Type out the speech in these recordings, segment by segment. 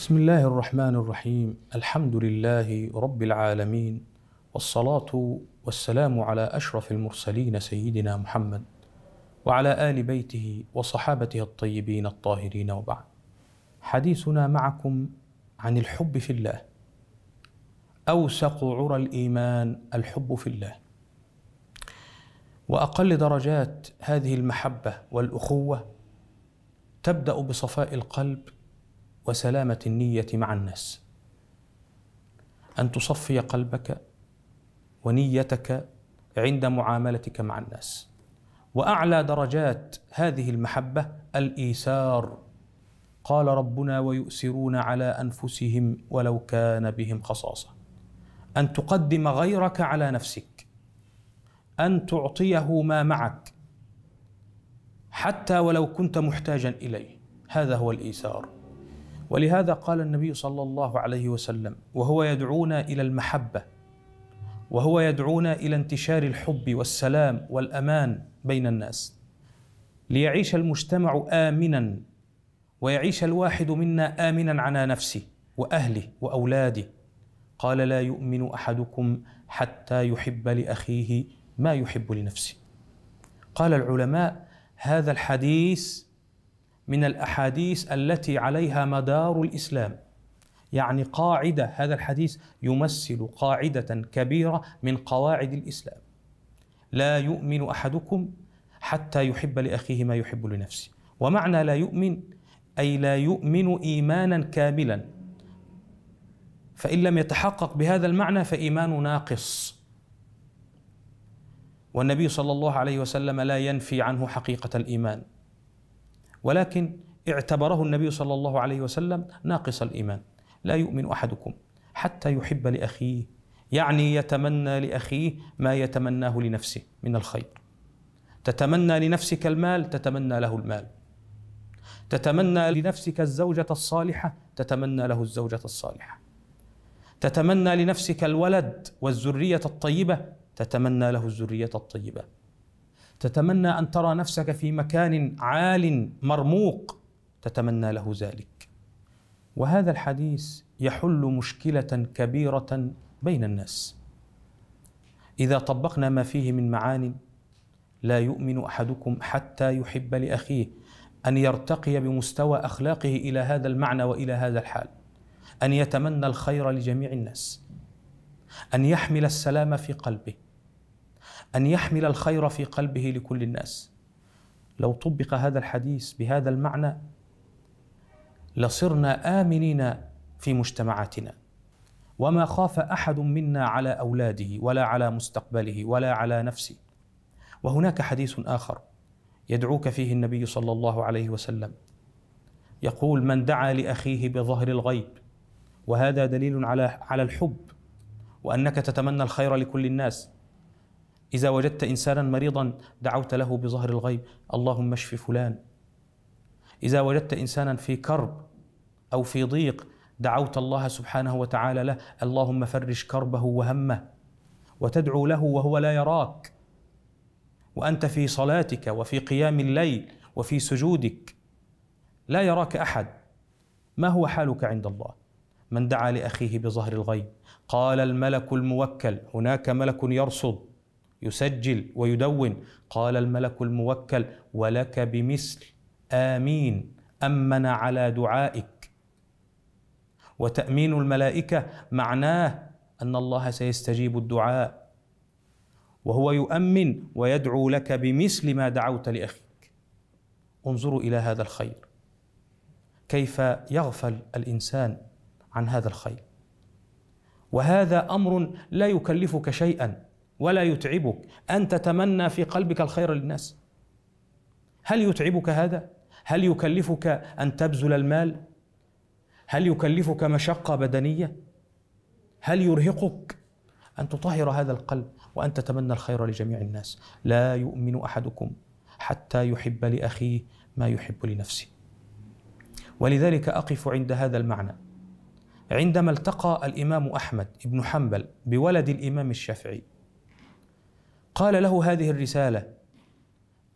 بسم الله الرحمن الرحيم الحمد لله رب العالمين والصلاه والسلام على اشرف المرسلين سيدنا محمد وعلى ال بيته وصحابته الطيبين الطاهرين وبعد حديثنا معكم عن الحب في الله اوسق عرى الايمان الحب في الله واقل درجات هذه المحبه والاخوه تبدا بصفاء القلب وسلامة النية مع الناس أن تصفي قلبك ونيتك عند معاملتك مع الناس وأعلى درجات هذه المحبة الإيسار قال ربنا ويؤسرون على أنفسهم ولو كان بهم خصاصة أن تقدم غيرك على نفسك أن تعطيه ما معك حتى ولو كنت محتاجا إليه هذا هو الإيسار ولهذا قال النبي صلى الله عليه وسلم وهو يدعونا الى المحبه وهو يدعونا الى انتشار الحب والسلام والامان بين الناس ليعيش المجتمع امنا ويعيش الواحد منا امنا على نفسه واهله واولاده قال لا يؤمن احدكم حتى يحب لاخيه ما يحب لنفسه قال العلماء هذا الحديث من الاحاديث التي عليها مدار الاسلام يعني قاعده هذا الحديث يمثل قاعده كبيره من قواعد الاسلام لا يؤمن احدكم حتى يحب لاخيه ما يحب لنفسه ومعنى لا يؤمن اي لا يؤمن ايمانا كاملا فان لم يتحقق بهذا المعنى فايمان ناقص والنبي صلى الله عليه وسلم لا ينفي عنه حقيقه الايمان ولكن اعتبره النبي صلى الله عليه وسلم ناقص الايمان لا يؤمن احدكم حتى يحب لاخيه يعني يتمنى لاخيه ما يتمناه لنفسه من الخير تتمنى لنفسك المال تتمنى له المال تتمنى لنفسك الزوجه الصالحه تتمنى له الزوجه الصالحه تتمنى لنفسك الولد والذريه الطيبه تتمنى له الذريه الطيبه تتمنى ان ترى نفسك في مكان عال مرموق تتمنى له ذلك وهذا الحديث يحل مشكله كبيره بين الناس اذا طبقنا ما فيه من معان لا يؤمن احدكم حتى يحب لاخيه ان يرتقي بمستوى اخلاقه الى هذا المعنى والى هذا الحال ان يتمنى الخير لجميع الناس ان يحمل السلام في قلبه ان يحمل الخير في قلبه لكل الناس لو طبق هذا الحديث بهذا المعنى لصرنا امنين في مجتمعاتنا وما خاف احد منا على اولاده ولا على مستقبله ولا على نفسه وهناك حديث اخر يدعوك فيه النبي صلى الله عليه وسلم يقول من دعا لاخيه بظهر الغيب وهذا دليل على على الحب وانك تتمنى الخير لكل الناس إذا وجدت إنسانا مريضا دعوت له بظهر الغيب اللهم اشف فلان إذا وجدت إنسانا في كرب أو في ضيق دعوت الله سبحانه وتعالى له اللهم فرج كربه وهمه وتدعو له وهو لا يراك وأنت في صلاتك وفي قيام الليل وفي سجودك لا يراك أحد ما هو حالك عند الله من دعا لأخيه بظهر الغيب قال الملك الموكل هناك ملك يرصد يسجل ويدون قال الملك الموكل ولك بمثل امين امن على دعائك وتامين الملائكه معناه ان الله سيستجيب الدعاء وهو يؤمن ويدعو لك بمثل ما دعوت لاخيك انظروا الى هذا الخير كيف يغفل الانسان عن هذا الخير وهذا امر لا يكلفك شيئا ولا يتعبك ان تتمنى في قلبك الخير للناس هل يتعبك هذا هل يكلفك ان تبذل المال هل يكلفك مشقه بدنيه هل يرهقك ان تطهر هذا القلب وان تتمنى الخير لجميع الناس لا يؤمن احدكم حتى يحب لاخيه ما يحب لنفسه ولذلك اقف عند هذا المعنى عندما التقى الامام احمد بن حنبل بولد الامام الشافعي قال له هذه الرسالة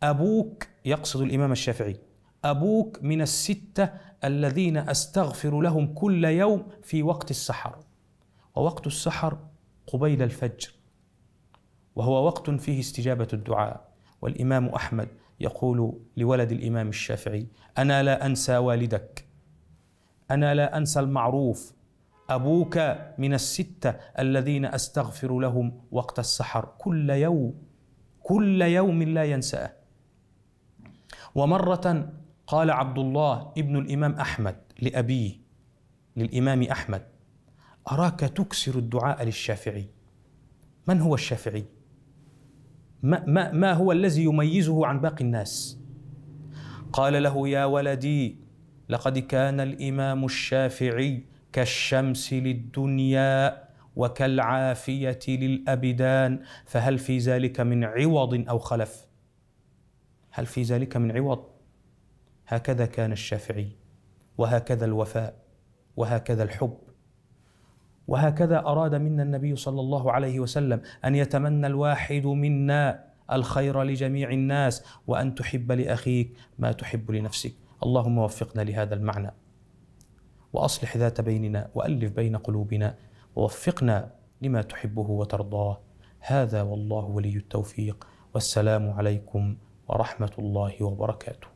أبوك يقصد الإمام الشافعي أبوك من الستة الذين أستغفر لهم كل يوم في وقت السحر ووقت السحر قبيل الفجر وهو وقت فيه استجابة الدعاء والإمام أحمد يقول لولد الإمام الشافعي أنا لا أنسى والدك أنا لا أنسى المعروف أبوك من الستة الذين أستغفر لهم وقت السحر كل يوم كل يوم لا ينساه ومرة قال عبد الله ابن الإمام أحمد لأبيه للإمام أحمد أراك تكسر الدعاء للشافعي من هو الشافعي؟ ما, ما, ما هو الذي يميزه عن باقي الناس؟ قال له يا ولدي لقد كان الإمام الشافعي كالشمس للدنيا وكالعافيه للابدان فهل في ذلك من عوض او خلف هل في ذلك من عوض هكذا كان الشافعي وهكذا الوفاء وهكذا الحب وهكذا اراد منا النبي صلى الله عليه وسلم ان يتمنى الواحد منا الخير لجميع الناس وان تحب لاخيك ما تحب لنفسك اللهم وفقنا لهذا المعنى واصلح ذات بيننا والف بين قلوبنا ووفقنا لما تحبه وترضاه هذا والله ولي التوفيق والسلام عليكم ورحمه الله وبركاته